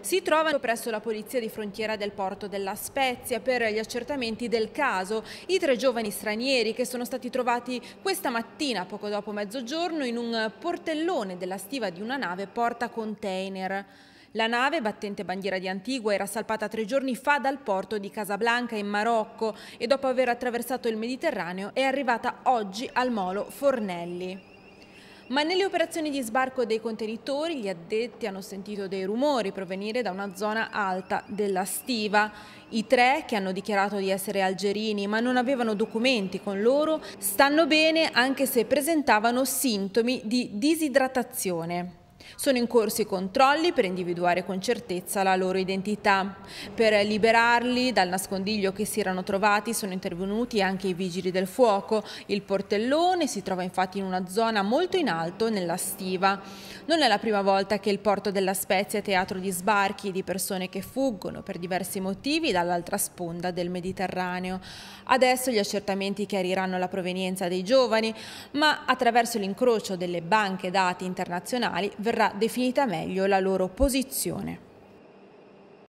si trova presso la polizia di frontiera del porto della Spezia per gli accertamenti del caso. I tre giovani stranieri che sono stati trovati questa mattina poco dopo mezzogiorno in un portellone della stiva di una nave porta container. La nave, battente bandiera di Antigua, era salpata tre giorni fa dal porto di Casablanca in Marocco e dopo aver attraversato il Mediterraneo è arrivata oggi al molo Fornelli. Ma nelle operazioni di sbarco dei contenitori gli addetti hanno sentito dei rumori provenire da una zona alta della stiva. I tre, che hanno dichiarato di essere algerini ma non avevano documenti con loro, stanno bene anche se presentavano sintomi di disidratazione. Sono in corso i controlli per individuare con certezza la loro identità. Per liberarli dal nascondiglio che si erano trovati sono intervenuti anche i vigili del fuoco. Il portellone si trova infatti in una zona molto in alto nella stiva. Non è la prima volta che il porto della Spezia è teatro di sbarchi di persone che fuggono per diversi motivi dall'altra sponda del Mediterraneo. Adesso gli accertamenti chiariranno la provenienza dei giovani, ma attraverso l'incrocio delle banche dati internazionali verranno verrà definita meglio la loro posizione.